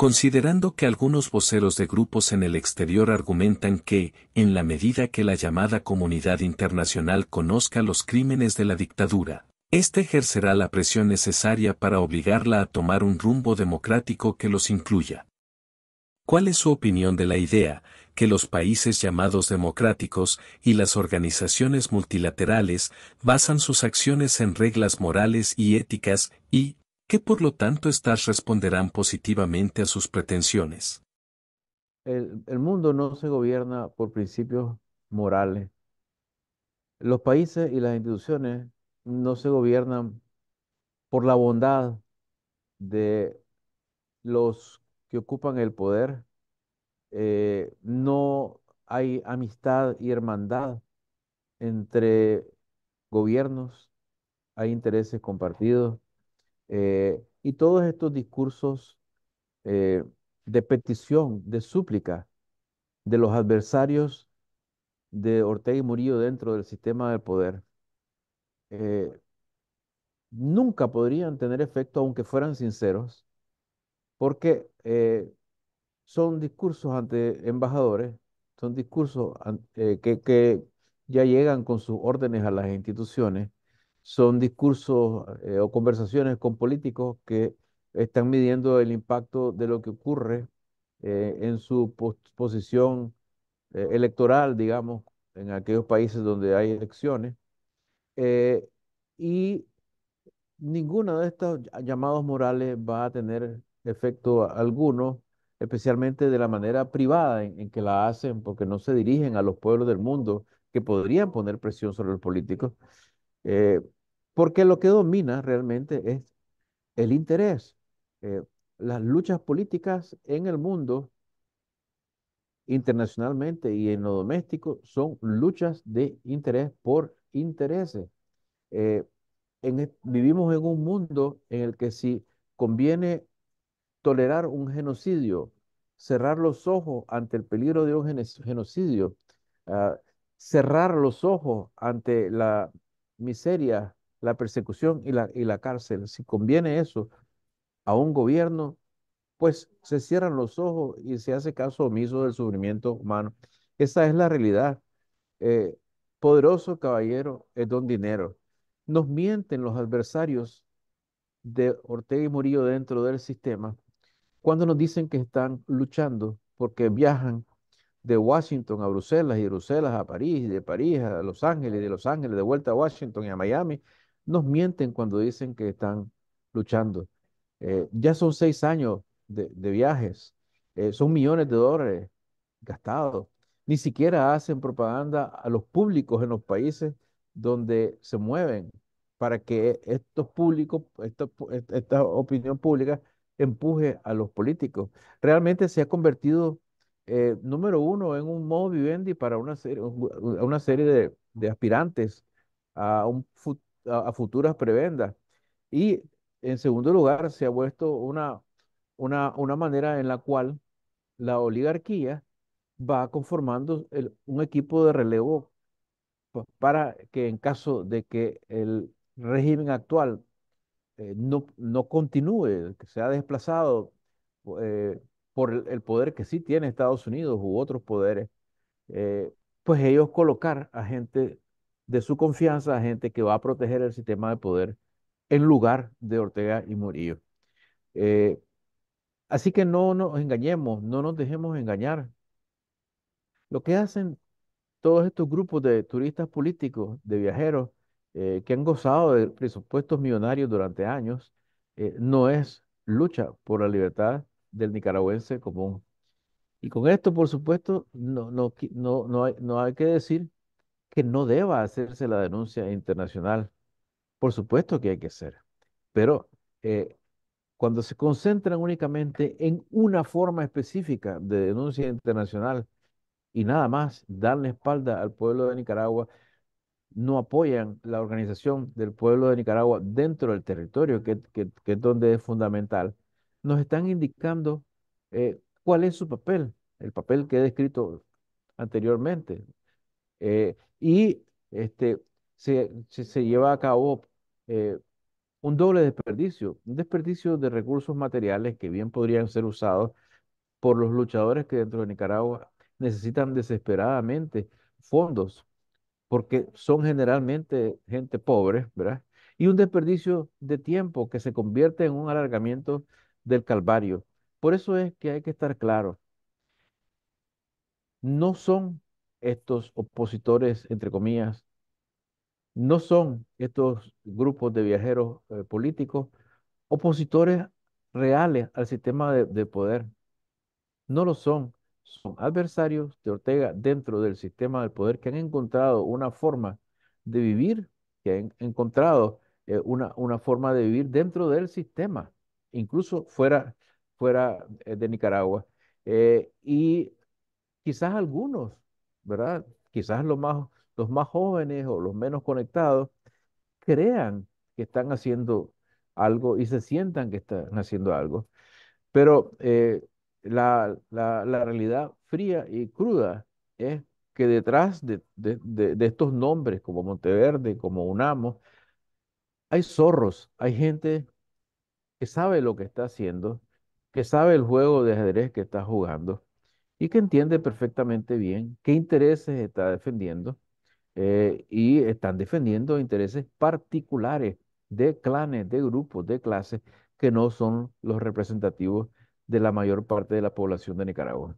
considerando que algunos voceros de grupos en el exterior argumentan que, en la medida que la llamada comunidad internacional conozca los crímenes de la dictadura, éste ejercerá la presión necesaria para obligarla a tomar un rumbo democrático que los incluya. ¿Cuál es su opinión de la idea, que los países llamados democráticos y las organizaciones multilaterales basan sus acciones en reglas morales y éticas y, que por lo tanto estas responderán positivamente a sus pretensiones. El, mundo no se gobierna por principios morales. Los países y las instituciones no se gobiernan por la bondad de los que ocupan el poder. Eh, no hay amistad y hermandad entre gobiernos, hay intereses compartidos eh, y todos estos discursos eh, de petición, de súplica de los adversarios de Ortega y Murillo dentro del sistema del poder, eh, nunca podrían tener efecto aunque fueran sinceros, porque son discursos ante embajadores, son discursos que ya llegan con sus órdenes a las instituciones son discursos eh, o conversaciones con políticos que están midiendo el impacto de lo que ocurre eh, en su posición eh, electoral, digamos, en aquellos países donde hay elecciones. y ninguna de estos llamados morales va a tener efecto alguno, especialmente de la manera privada en que la hacen, porque no se dirigen a los pueblos del mundo que podrían poner presión sobre los políticos eh, porque lo que domina realmente es el interés. Eh, las luchas políticas en el mundo, internacionalmente y en lo doméstico, son luchas de interés por intereses. Eh, e, vivimos en un mundo en el que si conviene tolerar un genocidio, cerrar los ojos ante el peligro de un genocidio, ah, cerrar los ojos ante la miseria, la persecución y la, la cárcel. Si conviene eso a un gobierno, pues se cierran los ojos y se hace caso omiso del sufrimiento humano. Esa es la realidad. Eh, poderoso caballero es don dinero. Nos mienten los adversarios de Ortega y Murillo dentro del sistema cuando nos dicen que están luchando porque viajan de Washington a Bruselas y de Bruselas a París y de París a Los Ángeles y de Los Ángeles de vuelta a Washington y a Miami, nos mienten cuando dicen que están luchando. Eh, ya son seis años de, viajes, eh, son millones de dólares gastados. Ni siquiera hacen propaganda a los públicos en los países donde se mueven para que estos públicos, esta, esta opinión pública empuje a los políticos. Realmente se ha convertido eh, número uno en un modo vivendi para una serie, una serie de, aspirantes a, un, a futuras prebendas. Y en segundo lugar, se ha puesto una, una, una manera en la cual la oligarquía va conformando el, un equipo de relevo para que en caso de que el régimen actual eh, no, no continúe, que sea desplazado eh, por el poder que sí tiene Estados Unidos u otros poderes, eh, pues ellos colocar a gente de su confianza, a gente que va a proteger el sistema de poder en lugar de Ortega y Murillo. Eh, así que no nos engañemos, no nos dejemos engañar. Lo que hacen todos estos grupos de turistas políticos, de viajeros, eh, que han gozado de presupuestos millonarios durante años, no es lucha por la libertad del nicaragüense común. Y con esto, por supuesto, no, no, no, no, hay, no hay que decir que no deba hacerse la denuncia internacional. Por supuesto que hay que hacer, pero eh, cuando se concentran únicamente en una forma específica de denuncia internacional y nada más darle espalda al pueblo de Nicaragua, no apoyan la organización del pueblo de Nicaragua dentro del territorio, que, que, que es donde es fundamental, nos están indicando eh, cuál es su papel, el papel que he descrito anteriormente. Eh, y este, se, lleva a cabo eh, un doble desperdicio, un desperdicio de recursos materiales que bien podrían ser usados por los luchadores que dentro de Nicaragua necesitan desesperadamente fondos, porque son generalmente gente pobre, ¿verdad? Y un desperdicio de tiempo que se convierte en un alargamiento del Calvario. Por eso es que hay que estar claro. No son estos opositores, entre comillas, no son estos grupos de viajeros eh, políticos opositores reales al sistema de, poder. No lo son. Son adversarios de Ortega dentro del sistema del poder que han encontrado una forma de vivir, que han encontrado eh, una, una forma de vivir dentro del sistema incluso fuera, fuera eh, de Nicaragua. Eh, y quizás algunos, ¿verdad? Quizás los más, los más jóvenes o los menos conectados crean que están haciendo algo y se sientan que están haciendo algo. Pero eh, la, realidad fría y cruda es que detrás de, estos nombres como Monteverde, como UNAMO, hay zorros, hay gente que sabe lo que está haciendo, que sabe el juego de ajedrez que está jugando y que entiende perfectamente bien qué intereses está defendiendo eh, y están defendiendo intereses particulares de clanes, de grupos, de clases que no son los representativos de la mayor parte de la población de Nicaragua.